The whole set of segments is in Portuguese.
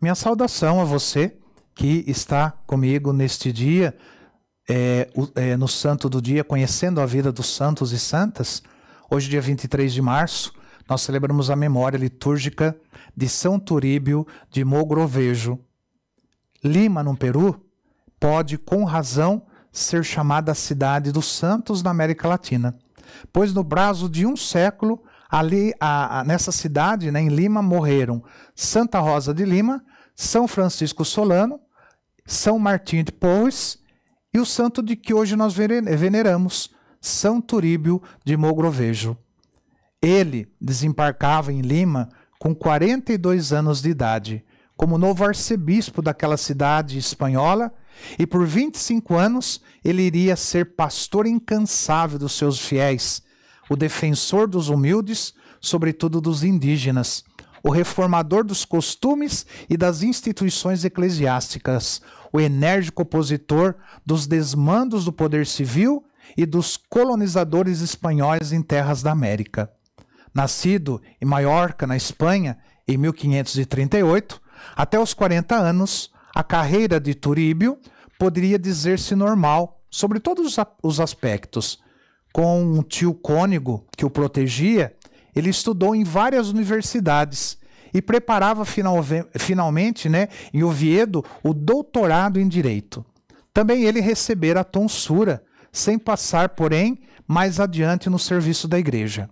Minha saudação a você que está comigo neste dia, é, é, no Santo do Dia, conhecendo a vida dos santos e santas. Hoje, dia 23 de março, nós celebramos a memória litúrgica de São Turíbio de Mogrovejo. Lima, no Peru, pode, com razão, ser chamada a cidade dos santos na América Latina, pois no prazo de um século Ali, a, a, nessa cidade, né, em Lima, morreram Santa Rosa de Lima, São Francisco Solano, São Martim de Porres e o santo de que hoje nós veneramos, São Turíbio de Mogrovejo. Ele desembarcava em Lima com 42 anos de idade, como novo arcebispo daquela cidade espanhola, e por 25 anos ele iria ser pastor incansável dos seus fiéis o defensor dos humildes, sobretudo dos indígenas, o reformador dos costumes e das instituições eclesiásticas, o enérgico opositor dos desmandos do poder civil e dos colonizadores espanhóis em terras da América. Nascido em Maiorca, na Espanha, em 1538, até os 40 anos, a carreira de Turíbio poderia dizer-se normal sobre todos os aspectos, com um tio cônigo que o protegia, ele estudou em várias universidades e preparava finalmente, né, em Oviedo, o doutorado em direito. Também ele recebera a tonsura, sem passar, porém, mais adiante no serviço da igreja.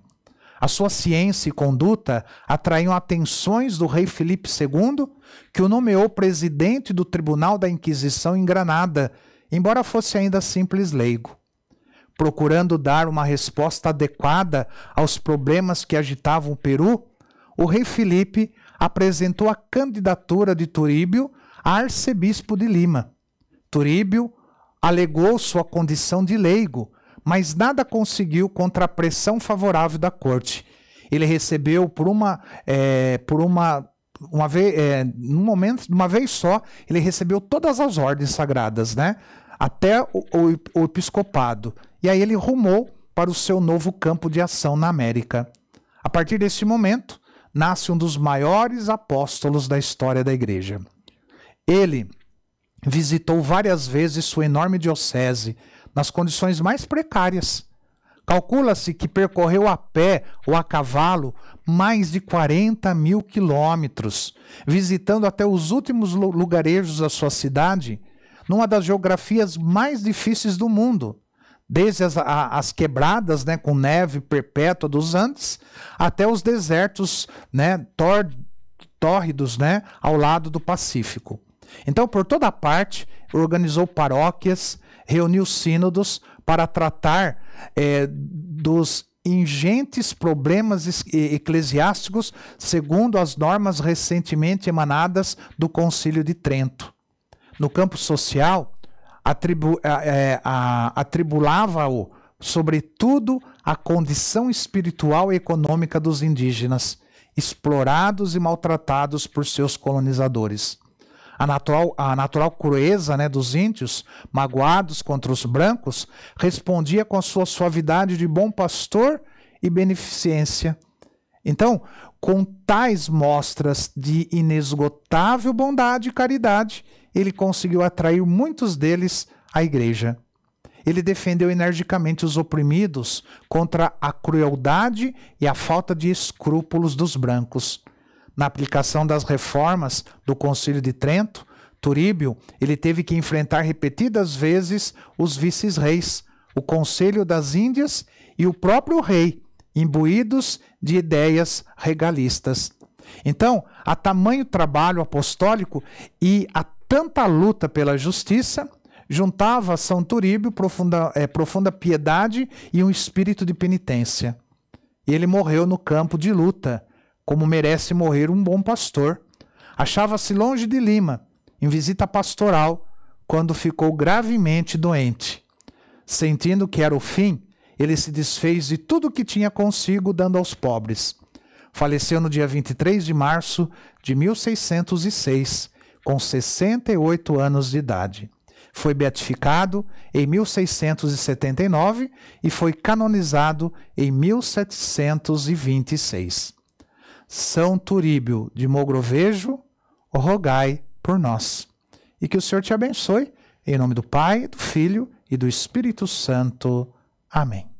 A sua ciência e conduta atraíam atenções do rei Filipe II, que o nomeou presidente do Tribunal da Inquisição em Granada, embora fosse ainda simples leigo procurando dar uma resposta adequada aos problemas que agitavam o Peru, o rei Felipe apresentou a candidatura de Turíbio a arcebispo de Lima. Turíbio alegou sua condição de leigo, mas nada conseguiu contra a pressão favorável da corte. Ele recebeu por uma, é, por uma uma vez, é, num momento, de uma vez só, ele recebeu todas as ordens sagradas, né? Até o, o, o episcopado. E aí ele rumou para o seu novo campo de ação na América. A partir desse momento, nasce um dos maiores apóstolos da história da igreja. Ele visitou várias vezes sua enorme diocese nas condições mais precárias. Calcula-se que percorreu a pé ou a cavalo mais de 40 mil quilômetros, visitando até os últimos lugarejos da sua cidade, numa das geografias mais difíceis do mundo, desde as, a, as, quebradas né, com neve perpétua dos Andes até os desertos né, tórridos né, ao lado do Pacífico. Então, por toda parte, organizou paróquias, reuniu sínodos para tratar é, dos ingentes problemas eclesiásticos segundo as normas recentemente emanadas do Concílio de Trento. No campo social, atribu é, é atribulava-o, sobretudo, à condição espiritual e econômica dos indígenas, explorados e maltratados por seus colonizadores. A natural, a natural crueza né, dos índios, magoados contra os brancos, respondia com a sua suavidade de bom pastor e beneficência. Então, com tais mostras de inesgotável bondade e caridade, ele conseguiu atrair muitos deles à igreja. Ele defendeu energicamente os oprimidos contra a crueldade e a falta de escrúpulos dos brancos. Na aplicação das reformas do Concílio de Trento, Turíbio ele teve que enfrentar repetidas vezes os vices-reis, o Conselho das Índias e o próprio rei, imbuídos de ideias regalistas. Então, a tamanho trabalho apostólico e a tanta luta pela justiça, juntava a São Turíbio profunda, é, profunda piedade e um espírito de penitência. E ele morreu no campo de luta, como merece morrer um bom pastor. Achava-se longe de Lima, em visita pastoral, quando ficou gravemente doente. Sentindo que era o fim, ele se desfez de tudo que tinha consigo, dando aos pobres. Faleceu no dia 23 de março de 1606, com 68 anos de idade. Foi beatificado em 1679 e foi canonizado em 1726. São Turíbio de Mogrovejo, rogai por nós. E que o Senhor te abençoe, em nome do Pai, do Filho e do Espírito Santo. Amém.